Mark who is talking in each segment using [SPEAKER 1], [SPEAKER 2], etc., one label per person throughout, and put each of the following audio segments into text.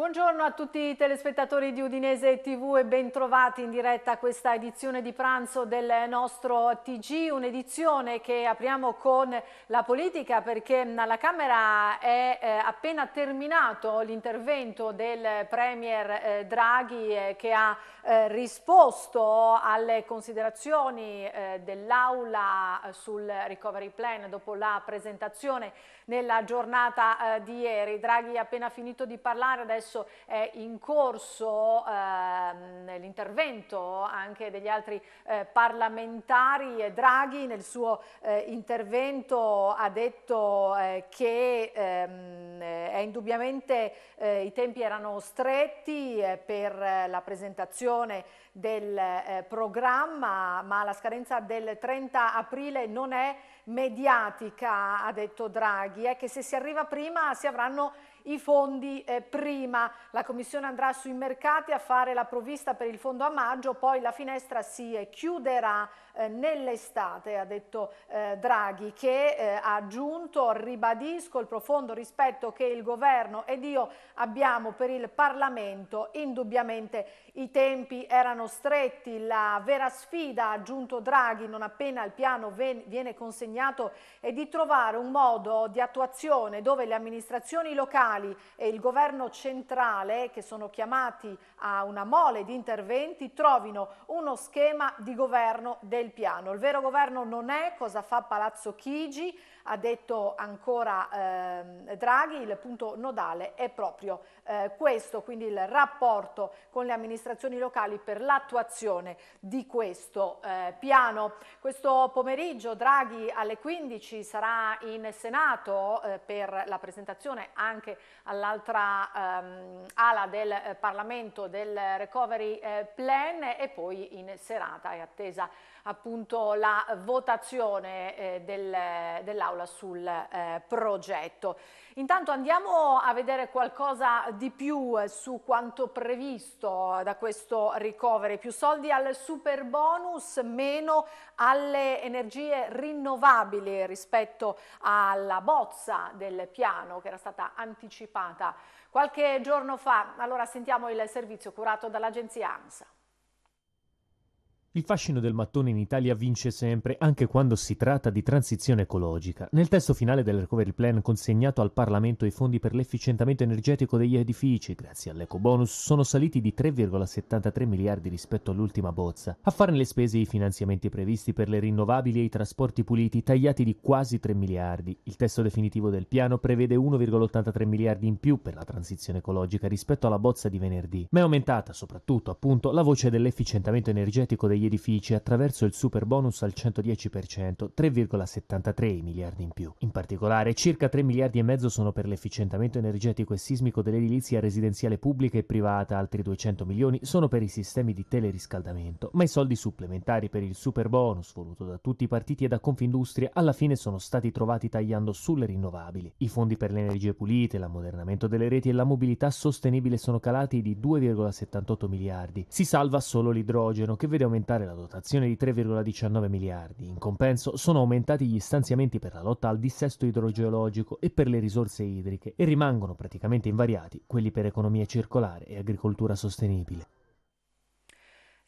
[SPEAKER 1] Buongiorno a tutti i telespettatori di Udinese TV e bentrovati in diretta a questa edizione di pranzo del nostro TG, un'edizione che apriamo con la politica perché alla Camera è eh, appena terminato l'intervento del Premier eh, Draghi eh, che ha eh, risposto alle considerazioni eh, dell'Aula eh, sul recovery plan dopo la presentazione nella giornata eh, di ieri. Draghi ha appena finito di parlare, adesso è in corso eh, l'intervento anche degli altri eh, parlamentari. Draghi nel suo eh, intervento ha detto eh, che ehm, eh, indubbiamente i tempi erano stretti per la presentazione del eh, programma, ma la scadenza del 30 aprile non è mediatica, ha detto Draghi, è che se si arriva prima si avranno i fondi eh, prima. La Commissione andrà sui mercati a fare la provvista per il fondo a maggio, poi la finestra si eh, chiuderà eh, nell'estate, ha detto eh, Draghi, che eh, ha aggiunto, ribadisco il profondo rispetto che il governo ed io abbiamo per il Parlamento, indubbiamente i tempi erano stretti, la vera sfida, ha aggiunto Draghi, non appena il piano viene consegnato, è di trovare un modo di attuazione dove le amministrazioni locali e il governo centrale, che sono chiamati a una mole di interventi, trovino uno schema di governo del il piano. Il vero governo non è cosa fa Palazzo Chigi, ha detto ancora eh, Draghi, il punto nodale è proprio eh, questo, quindi il rapporto con le amministrazioni locali per l'attuazione di questo eh, piano. Questo pomeriggio Draghi alle 15 sarà in Senato eh, per la presentazione anche all'altra ehm, ala del eh, Parlamento del Recovery eh, Plan e poi in serata è attesa appunto la votazione eh, del, dell'Aula sul eh, progetto. Intanto andiamo a vedere qualcosa di più eh, su quanto previsto eh, da questo ricovero. Più soldi al super bonus, meno alle energie rinnovabili rispetto alla bozza del piano che era stata anticipata qualche giorno fa. Allora sentiamo il servizio curato dall'agenzia ANSA.
[SPEAKER 2] Il fascino del mattone in Italia vince sempre, anche quando si tratta di transizione ecologica. Nel testo finale del recovery plan consegnato al Parlamento i fondi per l'efficientamento energetico degli edifici, grazie all'ecobonus, sono saliti di 3,73 miliardi rispetto all'ultima bozza. A farne le spese i finanziamenti previsti per le rinnovabili e i trasporti puliti, tagliati di quasi 3 miliardi. Il testo definitivo del piano prevede 1,83 miliardi in più per la transizione ecologica rispetto alla bozza di venerdì, ma è aumentata soprattutto, appunto, la voce dell'efficientamento energetico degli gli edifici attraverso il super bonus al 110%, 3,73 miliardi in più. In particolare, circa 3 miliardi e mezzo sono per l'efficientamento energetico e sismico dell'edilizia residenziale pubblica e privata, altri 200 milioni sono per i sistemi di teleriscaldamento, ma i soldi supplementari per il super bonus voluto da tutti i partiti e da Confindustria alla fine sono stati trovati tagliando sulle rinnovabili. I fondi per le energie pulite, l'ammodernamento delle reti e la mobilità sostenibile sono calati di 2,78 miliardi. Si salva solo l'idrogeno che vede aumentare aumentare la dotazione di 3,19 miliardi. In compenso sono aumentati gli stanziamenti per la lotta al dissesto idrogeologico e per le risorse idriche e rimangono praticamente invariati quelli per economia circolare e agricoltura sostenibile.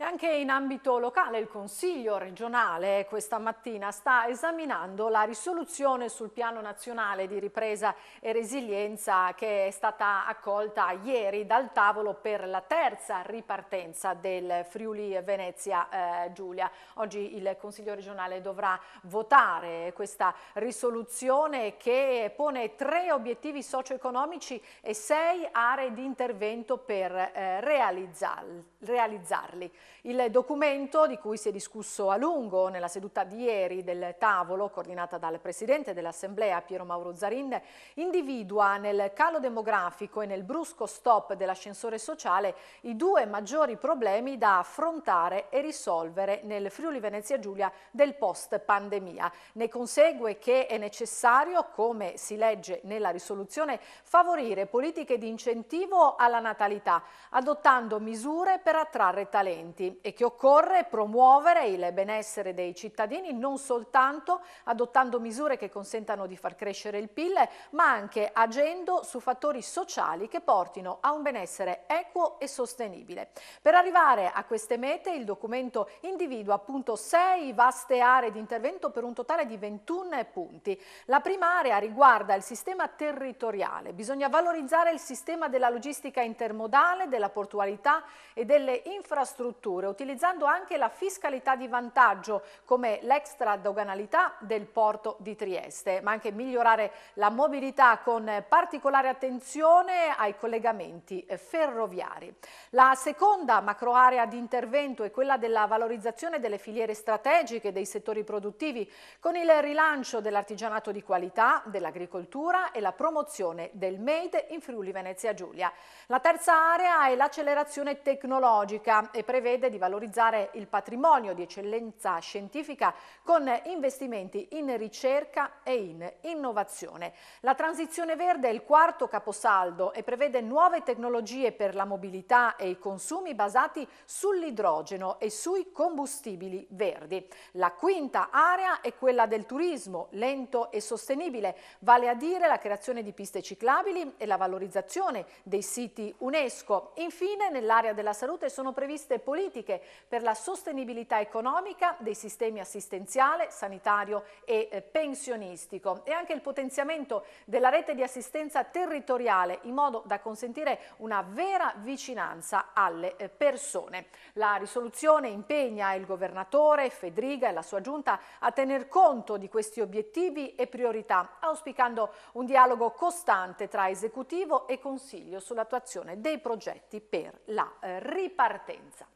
[SPEAKER 1] E anche in ambito locale il Consiglio regionale questa mattina sta esaminando la risoluzione sul piano nazionale di ripresa e resilienza che è stata accolta ieri dal tavolo per la terza ripartenza del Friuli Venezia eh, Giulia. Oggi il Consiglio regionale dovrà votare questa risoluzione che pone tre obiettivi socio-economici e sei aree di intervento per eh, realizzarli. Il documento di cui si è discusso a lungo nella seduta di ieri del tavolo, coordinata dal Presidente dell'Assemblea Piero Mauro Zarin, individua nel calo demografico e nel brusco stop dell'ascensore sociale i due maggiori problemi da affrontare e risolvere nel Friuli Venezia Giulia del post-pandemia. Ne consegue che è necessario, come si legge nella risoluzione, favorire politiche di incentivo alla natalità, adottando misure per attrarre talenti diritti e che occorre promuovere il benessere dei cittadini non soltanto adottando misure che consentano di far crescere il PIL, ma anche agendo su fattori sociali che portino a un benessere equo e sostenibile. Per arrivare a queste mete il documento individua appunto sei vaste aree di intervento per un totale di 21 punti. La prima area riguarda il sistema territoriale. Bisogna valorizzare il sistema della logistica intermodale, della portualità e delle infrastrutture infrastrutture, utilizzando anche la fiscalità di vantaggio come l'extra doganalità del porto di Trieste, ma anche migliorare la mobilità con particolare attenzione ai collegamenti eh, ferroviari. La seconda macroarea di intervento è quella della valorizzazione delle filiere strategiche dei settori produttivi con il rilancio dell'artigianato di qualità, dell'agricoltura e la promozione del Made in Friuli Venezia Giulia. La terza area è l'accelerazione tecnologica e prevede prevede di valorizzare il patrimonio di eccellenza scientifica con investimenti in ricerca e in innovazione. La transizione verde è il quarto caposaldo e prevede nuove tecnologie per la mobilità e i consumi basati sull'idrogeno e sui combustibili verdi. La quinta area è quella del turismo, lento e sostenibile, vale a dire la creazione di piste ciclabili e la valorizzazione dei siti UNESCO. Infine, nell'area della salute sono previste politiche politiche per la sostenibilità economica dei sistemi assistenziale, sanitario e eh, pensionistico e anche il potenziamento della rete di assistenza territoriale in modo da consentire una vera vicinanza alle eh, persone. La risoluzione impegna il governatore Fedriga e la sua giunta a tener conto di questi obiettivi e priorità, auspicando un dialogo costante tra esecutivo e consiglio sull'attuazione dei progetti per la eh, ripartenza.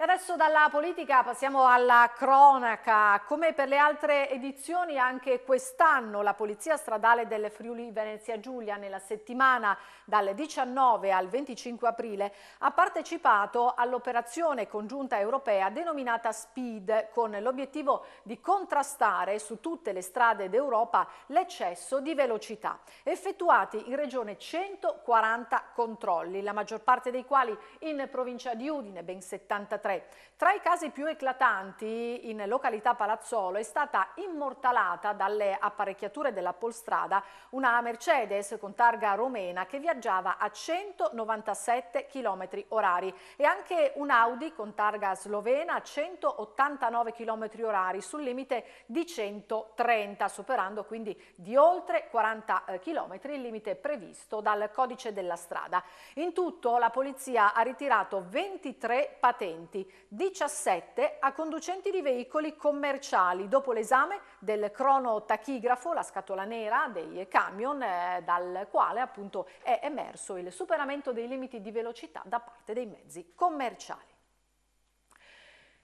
[SPEAKER 1] E adesso dalla politica passiamo alla cronaca. Come per le altre edizioni, anche quest'anno la Polizia Stradale del Friuli Venezia Giulia nella settimana dal 19 al 25 aprile, ha partecipato all'operazione congiunta europea denominata SPEED con l'obiettivo di contrastare su tutte le strade d'Europa l'eccesso di velocità. Effettuati in regione 140 controlli, la maggior parte dei quali in provincia di Udine, ben 73. Tra i casi più eclatanti in località Palazzolo è stata immortalata dalle apparecchiature della polstrada una Mercedes con targa romena che viaggiava viaggiava a 197 km orari e anche un Audi con targa slovena a 189 km orari sul limite di 130, superando quindi di oltre 40 km eh, il limite previsto dal codice della strada. In tutto la polizia ha ritirato 23 patenti, 17 a conducenti di veicoli commerciali dopo l'esame del cronotachigrafo, la scatola nera dei camion eh, dal quale appunto è emerso il superamento dei limiti di velocità da parte dei mezzi commerciali.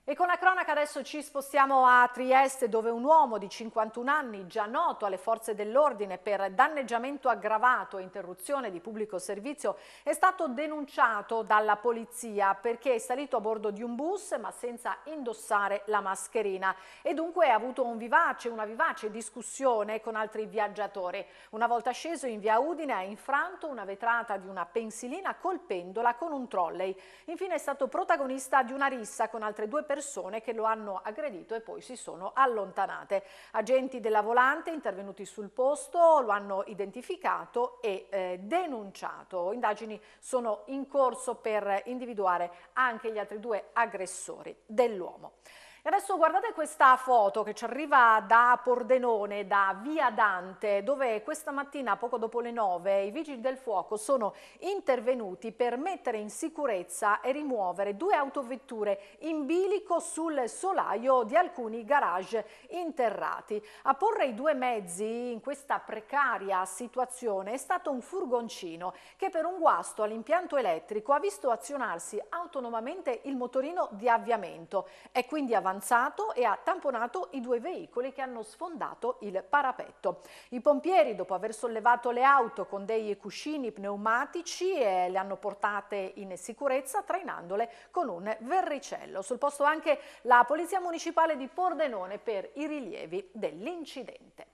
[SPEAKER 1] E con la cronaca adesso ci spostiamo a Trieste dove un uomo di 51 anni, già noto alle forze dell'ordine per danneggiamento aggravato e interruzione di pubblico servizio, è stato denunciato dalla polizia perché è salito a bordo di un bus ma senza indossare la mascherina e dunque ha avuto un vivace, una vivace discussione con altri viaggiatori. Una volta sceso in via Udine ha infranto una vetrata di una pensilina colpendola con un trolley. Infine è stato protagonista di una rissa con altre due persone persone che lo hanno aggredito e poi si sono allontanate. Agenti della volante intervenuti sul posto lo hanno identificato e eh, denunciato. Indagini sono in corso per individuare anche gli altri due aggressori dell'uomo. E adesso guardate questa foto che ci arriva da Pordenone, da Via Dante, dove questa mattina, poco dopo le 9, i vigili del fuoco sono intervenuti per mettere in sicurezza e rimuovere due autovetture in bilico sul solaio di alcuni garage interrati. A porre i due mezzi in questa precaria situazione è stato un furgoncino che per un guasto all'impianto elettrico ha visto azionarsi autonomamente il motorino di avviamento. È quindi avanzato avanzato e ha tamponato i due veicoli che hanno sfondato il parapetto. I pompieri, dopo aver sollevato le auto con dei cuscini pneumatici, eh, le hanno portate in sicurezza trainandole con un verricello. Sul posto anche la Polizia Municipale di Pordenone per i rilievi dell'incidente.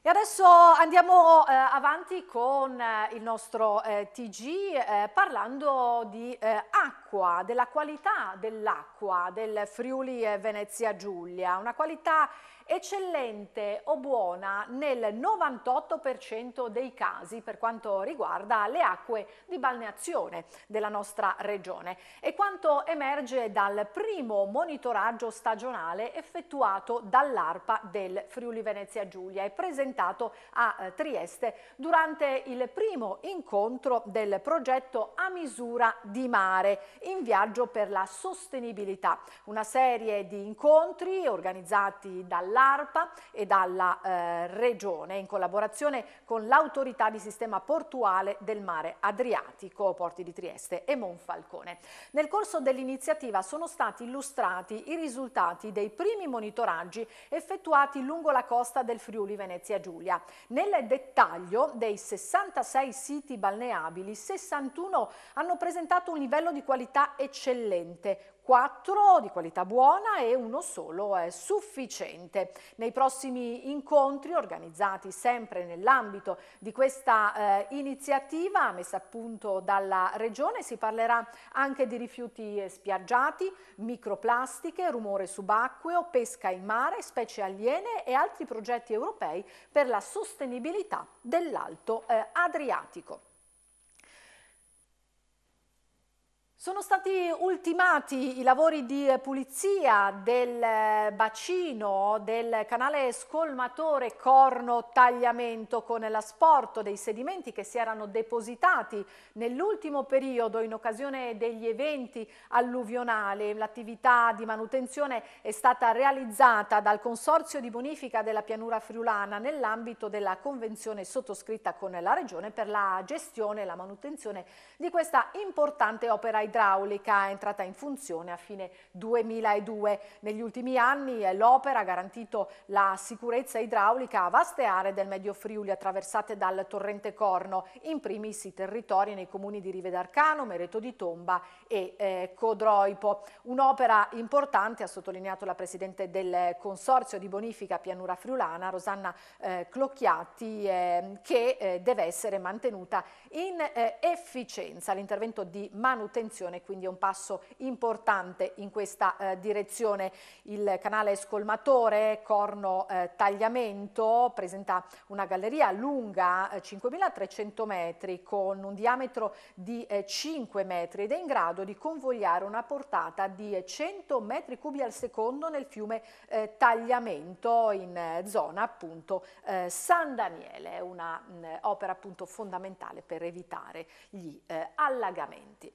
[SPEAKER 1] E adesso andiamo eh, avanti con eh, il nostro eh, TG eh, parlando di eh, acqua, della qualità dell'acqua del Friuli Venezia Giulia, una qualità eccellente o buona nel 98% dei casi per quanto riguarda le acque di balneazione della nostra regione. È quanto emerge dal primo monitoraggio stagionale effettuato dall'ARPA del Friuli Venezia Giulia e presentato a eh, Trieste durante il primo incontro del progetto A misura di mare in viaggio per la sostenibilità, una serie di incontri organizzati dall'ARPA dall'ARPA e dalla eh, Regione in collaborazione con l'autorità di sistema portuale del mare Adriatico, Porti di Trieste e Monfalcone. Nel corso dell'iniziativa sono stati illustrati i risultati dei primi monitoraggi effettuati lungo la costa del Friuli Venezia Giulia. Nel dettaglio dei 66 siti balneabili, 61 hanno presentato un livello di qualità eccellente, quattro di qualità buona e uno solo è sufficiente. Nei prossimi incontri organizzati sempre nell'ambito di questa eh, iniziativa messa a punto dalla Regione si parlerà anche di rifiuti spiaggiati, microplastiche, rumore subacqueo, pesca in mare, specie aliene e altri progetti europei per la sostenibilità dell'Alto eh, Adriatico. Sono stati ultimati i lavori di pulizia del eh, bacino del canale scolmatore Corno Tagliamento con l'asporto dei sedimenti che si erano depositati nell'ultimo periodo in occasione degli eventi alluvionali. L'attività di manutenzione è stata realizzata dal Consorzio di bonifica della pianura friulana nell'ambito della convenzione sottoscritta con la Regione per la gestione e la manutenzione di questa importante opera idraulica entrata in funzione a fine 2002. Negli ultimi anni eh, l'opera ha garantito la sicurezza idraulica a vaste aree del Medio Friuli attraversate dal torrente Corno, in primis i territori nei comuni di Rive d'Arcano, Mereto di Tomba e eh, Codroipo. Un'opera importante, ha sottolineato la Presidente del Consorzio di Bonifica Pianura Friulana, Rosanna eh, Clocchiatti, ehm, eh, che deve essere mantenuta in eh, efficienza. L'intervento di manutenzione soluzione, quindi è un passo importante in questa eh, direzione. Il canale Scolmatore Corno eh, Tagliamento presenta una galleria lunga 5.300 eh, metri con un diametro di 5 eh, metri ed è in grado di convogliare una portata di 100 eh, metri cubi al secondo nel fiume Tagliamento in zona appunto San Daniele, una mm, opera appunto fondamentale per evitare gli allagamenti.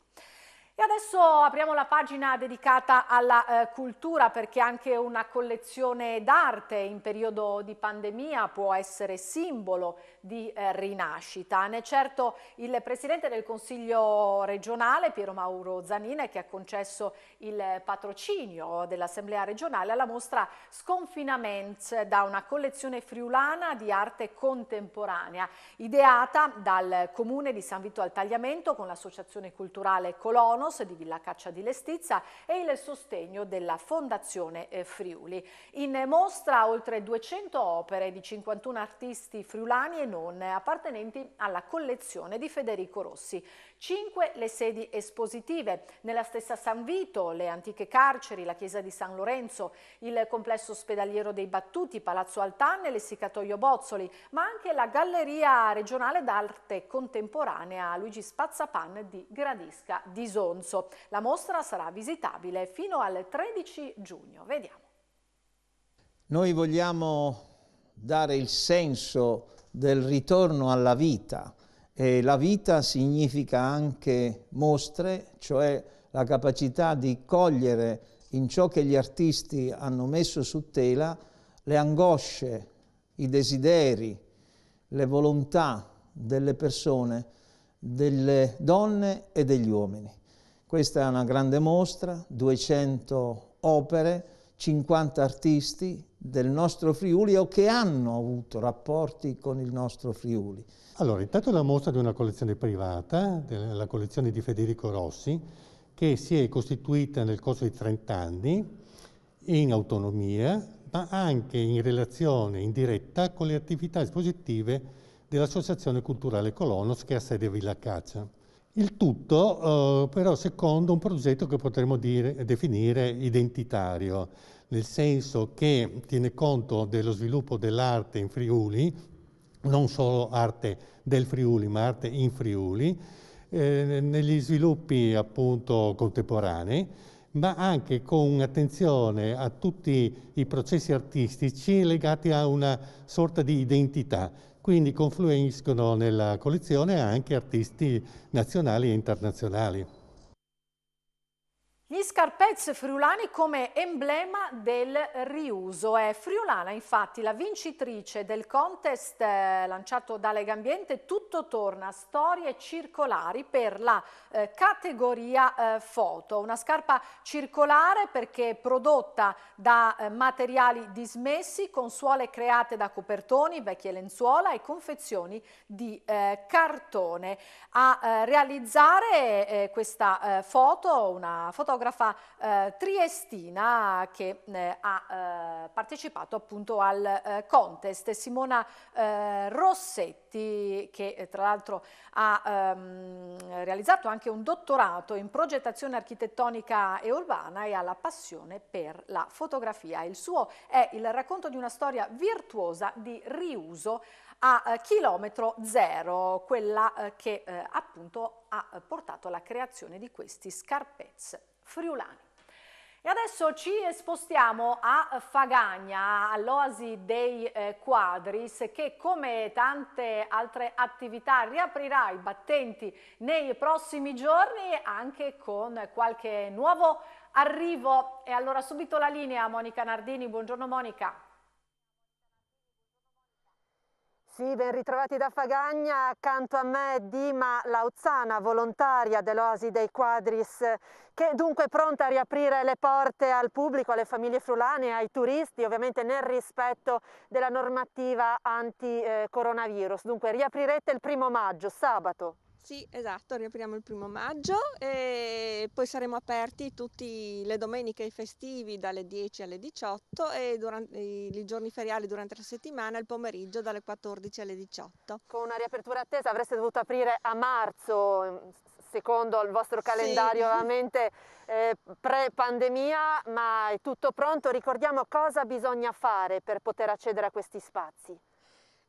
[SPEAKER 1] E adesso apriamo la pagina dedicata alla eh, cultura perché anche una collezione d'arte in periodo di pandemia può essere simbolo di eh, rinascita. Ne certo il Presidente del Consiglio regionale, Piero Mauro Zanine, che ha concesso il patrocinio dell'Assemblea regionale alla mostra Sconfinament da una collezione friulana di arte contemporanea, ideata dal Comune di San Vito al Tagliamento con l'Associazione Culturale Colonos di Villa Caccia di Lestizza e il sostegno della Fondazione eh, Friuli. In mostra oltre 200 opere di 51 artisti friulani e non appartenenti alla collezione di Federico Rossi. Cinque le sedi espositive, nella stessa San Vito, le antiche carceri, la chiesa di San Lorenzo, il complesso ospedaliero dei Battuti, Palazzo Altanne, l'essicatoio Bozzoli, ma anche la Galleria regionale d'arte contemporanea Luigi Spazzapan di Gradisca di Sonzo. La mostra sarà visitabile fino al 13 giugno. Vediamo.
[SPEAKER 2] Noi vogliamo dare il senso del ritorno alla vita e la vita significa anche mostre, cioè la capacità di cogliere in ciò che gli artisti hanno messo su tela le angosce, i desideri, le volontà delle persone, delle donne e degli uomini. Questa è una grande mostra, 200 opere, 50 artisti, del nostro Friuli o
[SPEAKER 3] che hanno avuto rapporti con il nostro Friuli. Allora, intanto la mostra di una collezione privata, la collezione di Federico Rossi, che si è costituita nel corso di 30 anni in autonomia, ma anche in relazione indiretta con le attività espositive dell'Associazione Culturale Colonos che ha sede a Villa Caccia. Il tutto eh, però secondo un progetto che potremmo dire, definire identitario, nel senso che tiene conto dello sviluppo dell'arte in Friuli, non solo arte del Friuli, ma arte in Friuli, eh, negli sviluppi appunto contemporanei, ma anche con attenzione a tutti i processi artistici legati a una sorta di identità. Quindi confluiscono nella collezione anche artisti nazionali e internazionali.
[SPEAKER 1] Gli scarpez friulani come emblema del riuso. È friulana infatti la vincitrice del contest eh, lanciato da Legambiente Tutto torna, storie circolari per la eh, categoria eh, foto. Una scarpa circolare perché prodotta da eh, materiali dismessi con suole create da copertoni, vecchie lenzuola e confezioni di eh, cartone. A eh, realizzare questa foto, una fotografia fotografa eh, triestina che eh, ha eh, partecipato appunto al eh, contest, Simona eh, Rossetti che eh, tra l'altro ha ehm, realizzato anche un dottorato in progettazione architettonica e urbana e ha la passione per la fotografia. Il suo è il racconto di una storia virtuosa di riuso a chilometro zero, quella che eh, appunto ha portato alla creazione di questi scarpezzi friulani. E adesso ci spostiamo a Fagagna, all'Oasi dei eh, Quadris, che come tante altre attività riaprirà i battenti nei prossimi giorni anche con qualche nuovo arrivo. E allora subito la linea a Monica Nardini. Buongiorno Monica.
[SPEAKER 4] Sì, ben ritrovati da Fagagna, accanto a me Dima Lauzana, volontaria dell'Oasi dei Quadris, che è dunque è pronta a riaprire le porte al pubblico, alle famiglie frulane, ai turisti, ovviamente nel rispetto della normativa anti-coronavirus. Eh, dunque riaprirete il primo maggio, sabato.
[SPEAKER 5] Sì, esatto, riapriamo il primo maggio e poi saremo aperti tutte le domeniche e i festivi dalle 10 alle 18 e durante, i giorni feriali durante la settimana il pomeriggio dalle 14 alle 18. Con una riapertura attesa avreste dovuto aprire a
[SPEAKER 4] marzo, ehm, secondo il vostro calendario sì. ovviamente eh, pre-pandemia, ma è tutto pronto. Ricordiamo cosa bisogna fare per poter accedere a questi spazi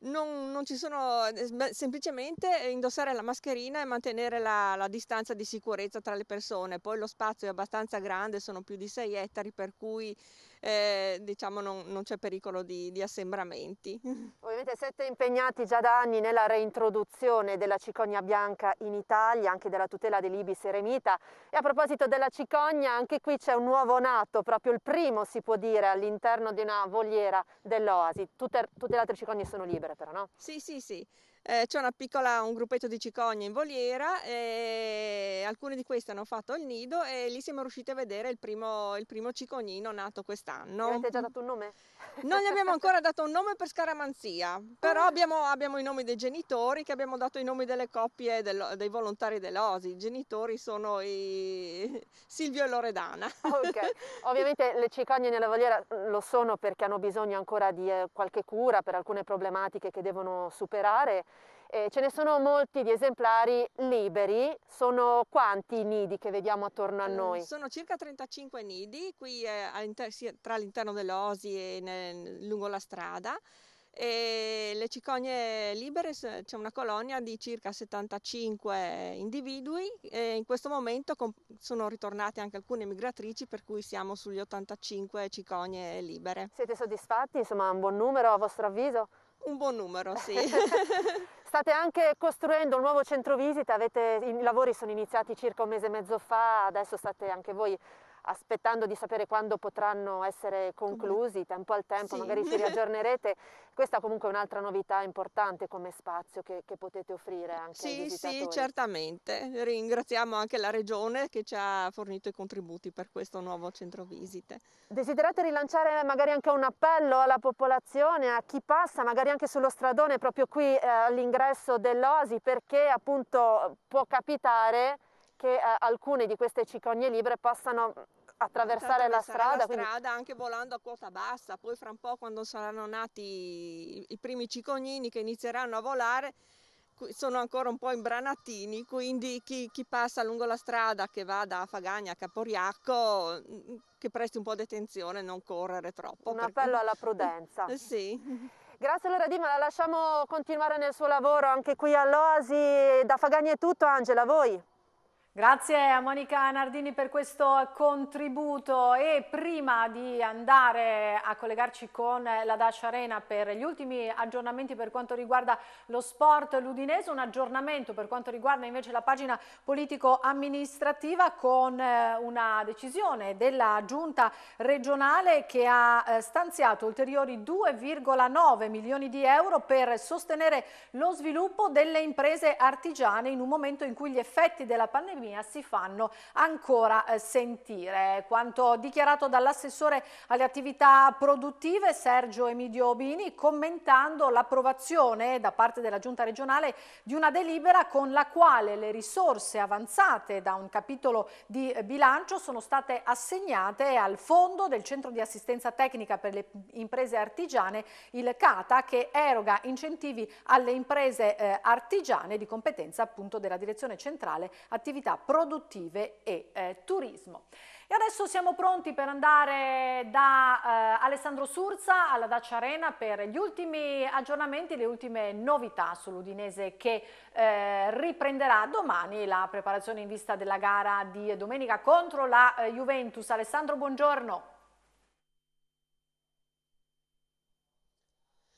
[SPEAKER 5] non, non, ci sono, semplicemente eh, indossare la mascherina e mantenere la, la, distanza di sicurezza tra le persone. Poi lo spazio è abbastanza grande, sono più di 6 ettari, per cui eh, diciamo non, non, c'è pericolo di, di assembramenti.
[SPEAKER 4] Ovviamente siete impegnati già da anni nella reintroduzione della cicogna bianca in Italia, anche della tutela dell'ibis eremita e a proposito della cicogna anche qui c'è un nuovo nato, proprio il primo si può dire all'interno di una voliera dell'Oasi. Tutte,
[SPEAKER 5] tutte le altre cicogne sono libere però no? Sì, sì, sì eh, c'è piccola, un gruppetto di cicogne in voliera e eh, alcune di queste hanno fatto il nido e lì siamo riusciti a vedere il primo, il primo cicognino nato quest'anno. Avete già dato un nome? Non gli abbiamo ancora dato un nome per scaramanzia, però ah. abbiamo, abbiamo i nomi dei genitori che abbiamo dato i nomi delle coppie del, dei volontari dell'OSI. I genitori sono i... Silvio e Loredana.
[SPEAKER 4] Okay. Ovviamente le cicogne nella voliera lo sono perché hanno bisogno ancora di eh, qualche cura per alcune problematiche che devono superare eh, ce ne sono molti di esemplari liberi, sono quanti i nidi che vediamo attorno a mm, noi? Sono
[SPEAKER 5] circa 35 nidi qui eh, tra l'interno dell'osi e nel, lungo la strada. E le cicogne libere c'è una colonia di circa 75 individui e in questo momento sono ritornate anche alcune migratrici per cui siamo sugli 85 cicogne libere. Siete soddisfatti? Insomma, un buon numero a vostro avviso? Un buon numero, sì.
[SPEAKER 4] State anche costruendo un nuovo centro visita, avete, i lavori sono iniziati circa un mese e mezzo fa, adesso state anche voi aspettando di sapere quando potranno essere conclusi, tempo al tempo, sì. magari ci riaggiornerete. Questa comunque è un'altra novità importante come spazio che, che potete offrire anche sì, ai visitatori. Sì,
[SPEAKER 5] certamente. Ringraziamo anche la Regione che ci ha fornito i contributi per questo nuovo centro visite.
[SPEAKER 4] Desiderate rilanciare magari anche un appello alla popolazione, a chi passa magari anche sullo stradone proprio qui eh, all'ingresso dell'Osi perché appunto può capitare che eh, alcune di queste cicogne libere possano attraversare la strada. La quindi...
[SPEAKER 5] anche volando a quota bassa, poi fra un po' quando saranno nati i, i primi cicognini che inizieranno a volare sono ancora un po' imbranatini, quindi chi, chi passa lungo la strada che va da Fagagna a Caporiacco mm, che presti un po' di attenzione, non correre troppo. Un perché... appello alla prudenza. Eh, sì.
[SPEAKER 4] Grazie allora Dima, la lasciamo continuare nel suo lavoro anche qui all'Oasi. Da Fagagna è
[SPEAKER 1] tutto Angela, voi. Grazie a Monica Nardini per questo contributo e prima di andare a collegarci con la Dacia Arena per gli ultimi aggiornamenti per quanto riguarda lo sport ludinese, un aggiornamento per quanto riguarda invece la pagina politico-amministrativa con eh, una decisione della giunta regionale che ha eh, stanziato ulteriori 2,9 milioni di euro per sostenere lo sviluppo delle imprese artigiane in un momento in cui gli effetti della pandemia autonomia si fanno ancora eh, sentire. Quanto dichiarato dall'assessore alle attività produttive Sergio Emidio Bini commentando l'approvazione da parte della Giunta regionale di una delibera con la quale le risorse avanzate da un capitolo di bilancio sono state assegnate al fondo del Centro di Assistenza Tecnica per le Imprese Artigiane, il CATA, che eroga incentivi alle imprese eh, artigiane di competenza appunto della Direzione Centrale Attività produttive e eh, turismo. E adesso siamo pronti per andare da eh, Alessandro Surza alla Dacia Arena per gli ultimi aggiornamenti, le ultime novità sull'Udinese che eh, riprenderà domani la preparazione in vista della gara di domenica contro la eh, Juventus. Alessandro, buongiorno.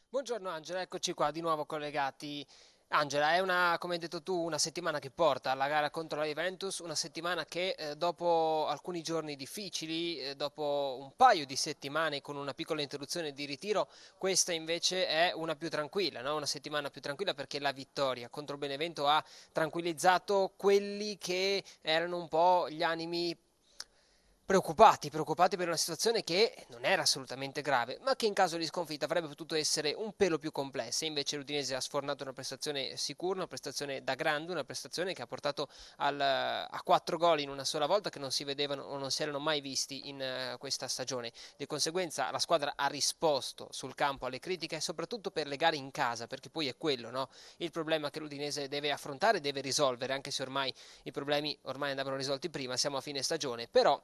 [SPEAKER 6] Buongiorno Angela, eccoci qua di nuovo collegati Angela, è una, come hai detto tu, una settimana che porta alla gara contro la Juventus, una settimana che eh, dopo alcuni giorni difficili, eh, dopo un paio di settimane con una piccola interruzione di ritiro, questa invece è una più tranquilla, no? una settimana più tranquilla perché la vittoria contro Benevento ha tranquillizzato quelli che erano un po' gli animi preoccupati, preoccupati per una situazione che non era assolutamente grave, ma che in caso di sconfitta avrebbe potuto essere un pelo più complessa. Invece l'Udinese ha sfornato una prestazione sicura, una prestazione da grande, una prestazione che ha portato al, a quattro gol in una sola volta che non si vedevano o non si erano mai visti in uh, questa stagione. Di conseguenza la squadra ha risposto sul campo alle critiche e soprattutto per le gare in casa, perché poi è quello no? il problema che l'Udinese deve affrontare, e deve risolvere, anche se ormai i problemi ormai andavano risolti prima, siamo a fine stagione, però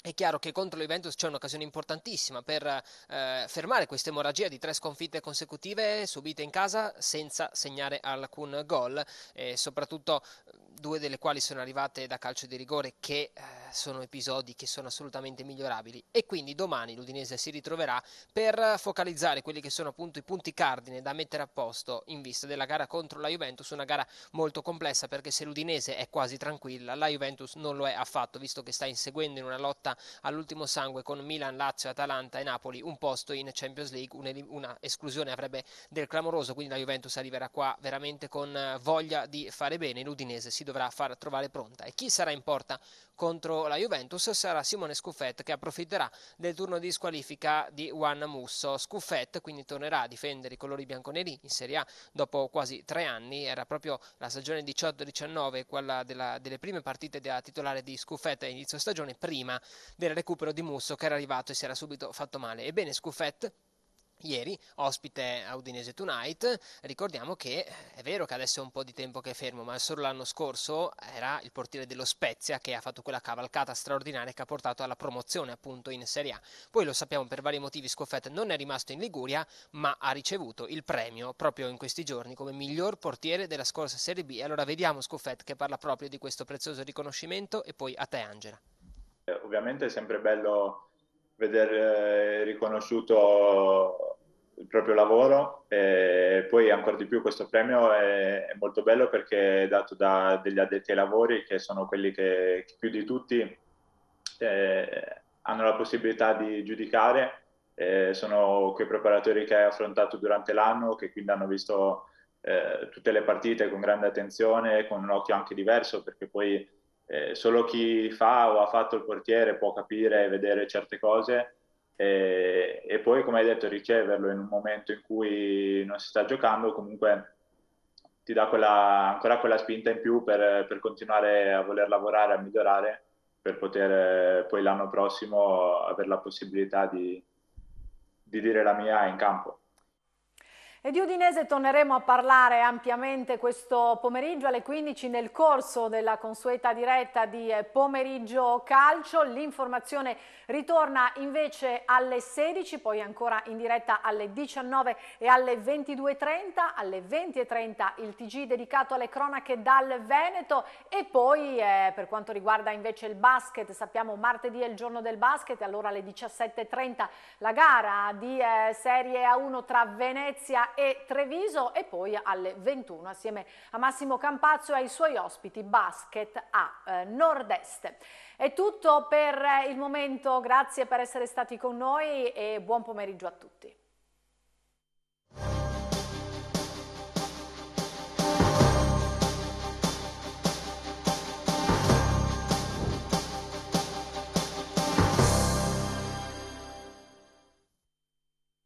[SPEAKER 6] è chiaro che contro l'Juventus c'è un'occasione importantissima per eh, fermare questa emorragia di tre sconfitte consecutive subite in casa senza segnare alcun gol, e soprattutto eh, due delle quali sono arrivate da calcio di rigore che... Eh, sono episodi che sono assolutamente migliorabili e quindi domani l'Udinese si ritroverà per focalizzare quelli che sono appunto i punti cardine da mettere a posto in vista della gara contro la Juventus, una gara molto complessa perché se l'Udinese è quasi tranquilla, la Juventus non lo è affatto, visto che sta inseguendo in una lotta all'ultimo sangue con Milan, Lazio, Atalanta e Napoli un posto in Champions League, una esclusione avrebbe del clamoroso, quindi la Juventus arriverà qua veramente con voglia di fare bene, l'Udinese si dovrà far trovare pronta e chi sarà in porta contro la Juventus sarà Simone Scuffet che approfitterà del turno di squalifica di Juan Musso. Scuffet quindi tornerà a difendere i colori bianconeri in Serie A dopo quasi tre anni, era proprio la stagione 18-19 quella della, delle prime partite da titolare di Scuffet a inizio stagione prima del recupero di Musso che era arrivato e si era subito fatto male. Ebbene Scuffet ieri, ospite a Udinese Tonight. Ricordiamo che eh, è vero che adesso è un po' di tempo che è fermo, ma solo l'anno scorso era il portiere dello Spezia che ha fatto quella cavalcata straordinaria che ha portato alla promozione appunto in Serie A. Poi lo sappiamo per vari motivi Scoffetta non è rimasto in Liguria, ma ha ricevuto il premio proprio in questi giorni come miglior portiere della scorsa Serie B. allora vediamo Scoffetta che parla proprio di questo prezioso riconoscimento e poi a te Angela.
[SPEAKER 7] Eh, ovviamente è sempre bello vedere eh, riconosciuto il proprio lavoro e poi ancora di più questo premio è, è, molto bello perché è dato da degli addetti ai lavori che sono quelli che, che più di tutti eh, hanno la possibilità di giudicare, eh, sono quei preparatori che hai affrontato durante l'anno che quindi hanno visto eh, tutte le partite con grande attenzione, con un occhio anche diverso perché poi eh, solo chi fa o ha fatto il portiere può capire e vedere certe cose e, eh, e, poi, come hai detto, riceverlo in un momento in cui non si sta giocando comunque ti dà quella, ancora quella spinta in più per, per continuare a voler lavorare, a migliorare, per poter eh, poi l'anno prossimo avere la possibilità di, di dire la mia in campo.
[SPEAKER 1] E di Udinese torneremo a parlare ampiamente questo pomeriggio alle 15 nel corso della consueta diretta di eh, pomeriggio calcio. L'informazione ritorna invece alle 16, poi ancora in diretta alle 19 e alle 22.30, alle 20.30 il TG dedicato alle cronache dal Veneto e poi eh, per quanto riguarda invece il basket, sappiamo martedì è il giorno del basket, allora alle 17.30 la gara di eh, Serie A1 tra Venezia e e Treviso e poi alle 21 assieme a Massimo Campazzo e ai suoi ospiti Basket a eh, Nord-Est. È tutto per eh, il momento, grazie per essere stati con noi e buon pomeriggio a tutti.